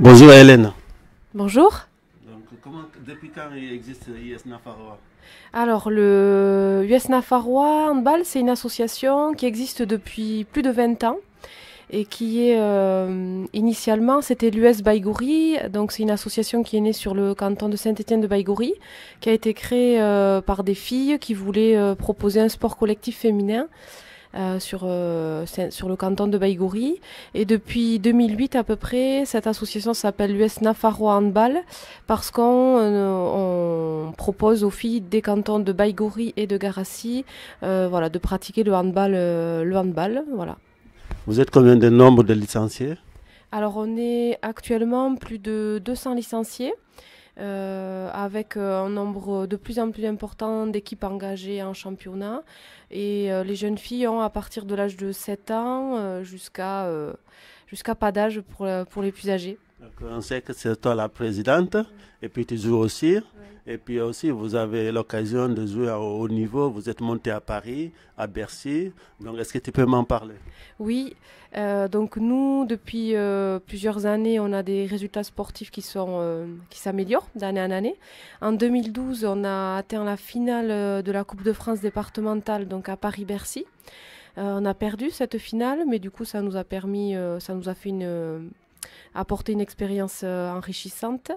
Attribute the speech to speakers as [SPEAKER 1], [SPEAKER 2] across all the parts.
[SPEAKER 1] Bonjour Hélène. Bonjour. depuis quand existe l'US
[SPEAKER 2] Alors, le US Nafarroa Handball, c'est une association qui existe depuis plus de 20 ans et qui est euh, initialement c'était l'US Baïgouri, donc c'est une association qui est née sur le canton de Saint-Étienne de Baïgouri, qui a été créée euh, par des filles qui voulaient euh, proposer un sport collectif féminin euh, sur, euh, sur le canton de Baïgouri. Et depuis 2008 à peu près, cette association s'appelle l'USNAFARO Handball parce qu'on euh, propose aux filles des cantons de Baïgouri et de Garassi voilà, de pratiquer le handball. le handball voilà.
[SPEAKER 1] Vous êtes combien de nombre de licenciés
[SPEAKER 2] alors on est actuellement plus de 200 licenciés. Euh, avec euh, un nombre de plus en plus important d'équipes engagées en championnat. Et euh, les jeunes filles ont à partir de l'âge de 7 ans jusqu'à jusqu'à pas d'âge pour, pour les plus âgés.
[SPEAKER 1] on sait que c'est toi la présidente et puis tu joues aussi. Et puis aussi, vous avez l'occasion de jouer à haut niveau. Vous êtes monté à Paris, à Bercy. Donc, est-ce que tu peux m'en parler
[SPEAKER 2] Oui. Euh, donc, nous, depuis euh, plusieurs années, on a des résultats sportifs qui sont euh, qui s'améliorent d'année en année. En 2012, on a atteint la finale de la Coupe de France départementale, donc à Paris-Bercy. on a perdu cette finale, mais du coup, ça nous a permis, ça nous a fait une apporter une expérience euh, enrichissante.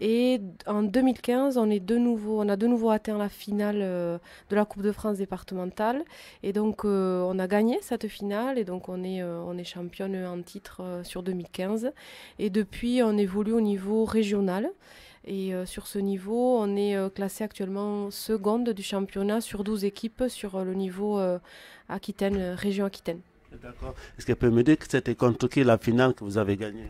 [SPEAKER 2] Et en 2015, on, est de nouveau, on a de nouveau atteint la finale euh, de la Coupe de France départementale. Et donc, euh, on a gagné cette finale. Et donc, on est, on est championne en titre sur 2015. Et depuis, on évolue au niveau régional. Et sur ce niveau, on est classé actuellement seconde du championnat sur 12 équipes sur le niveau Aquitaine, région Aquitaine. D'accord.
[SPEAKER 1] Est-ce qu'elle peut me dire que c'était contre qui la finale que vous avez gagnée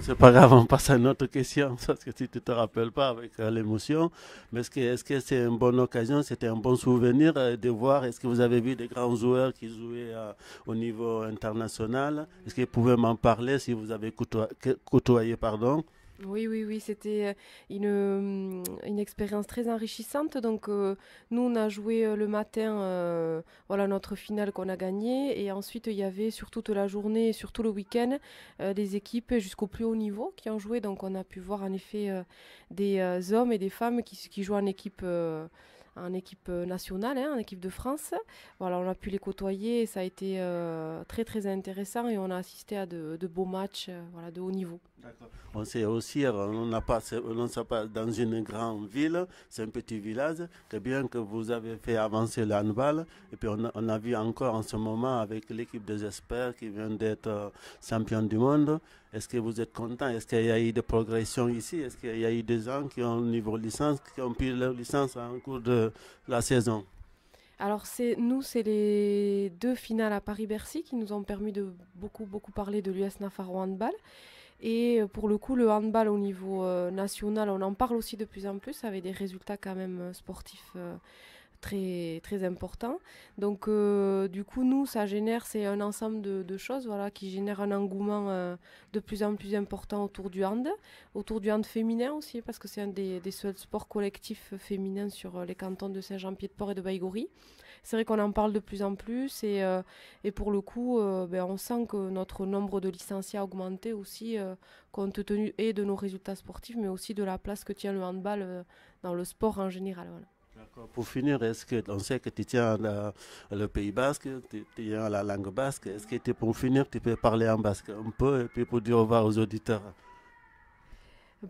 [SPEAKER 1] C'est pas grave, on passe à une autre question, parce que si tu te rappelles pas avec euh, l'émotion, mais est-ce que c'est une bonne occasion, c'était un bon souvenir euh, de voir, est-ce que vous avez vu des grands joueurs qui jouaient euh, au niveau international Est-ce que vous pouvez m'en parler si vous avez côtoyé, côtoyé pardon,
[SPEAKER 2] oui, oui, oui, c'était euh, euh, une, expérience très enrichissante. Donc, euh, nous, on a joué le matin, voilà notre finale qu'on a gagnée. Et ensuite, il y avait sur toute la journée et sur tout le week-end des équipes jusqu'au plus haut niveau qui ont joué. Donc, on a pu voir en effet des hommes et des femmes qui, jouent en équipe en équipe nationale, hein, en équipe de France. Voilà, on a pu les côtoyer et ça a été très très intéressant et on a assisté à de, beaux matchs voilà, de haut niveau.
[SPEAKER 1] On sait aussi, euh, on n'a pas, euh, on sait pas dans une grande ville, c'est un petit village, que bien que vous avez fait avancer handball, et puis on a, vu encore en ce moment avec l'équipe des experts qui vient d'être euh, champion du monde, est-ce que vous êtes content Est-ce qu'il y a eu des progressions ici Est-ce qu'il y a eu des gens qui ont niveau licence, qui ont pris leur licence en cours de la saison
[SPEAKER 2] alors c'est nous, c'est les deux finales à Paris-Bercy qui nous ont permis de beaucoup beaucoup parler de l'US Nafaro Handball et euh, pour le coup, le handball au niveau euh, national, on en parle aussi de plus en plus avec des résultats quand même euh, sportifs très très importants. Donc du coup nous ça génère c'est un ensemble de, choses voilà qui génère un engouement de plus en plus important autour du hand, autour du hand féminin aussi parce que c'est un des, seuls sports collectifs féminins sur les cantons de Saint-Jean-Pied-de-Port et de Baïgorry c'est vrai qu'on en parle de plus en plus et, euh, et pour le coup, euh, ben, on sent que notre nombre de licenciés a augmenté aussi, euh, compte tenu et de nos résultats sportifs, mais aussi de la place que tient le handball dans le sport en général.
[SPEAKER 1] Pour finir, est-ce que on sait que tu tiens le Pays basque, tu tiens la langue basque, est-ce que tu, pour finir, tu peux parler en basque un peu et puis pour dire au revoir aux auditeurs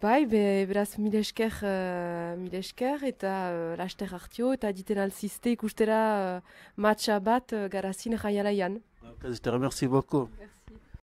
[SPEAKER 2] Bai, be, beraz mile uh, l'acheter eh, esker eta uh, laster hartio eta diten eh, bat
[SPEAKER 1] te remercie beaucoup.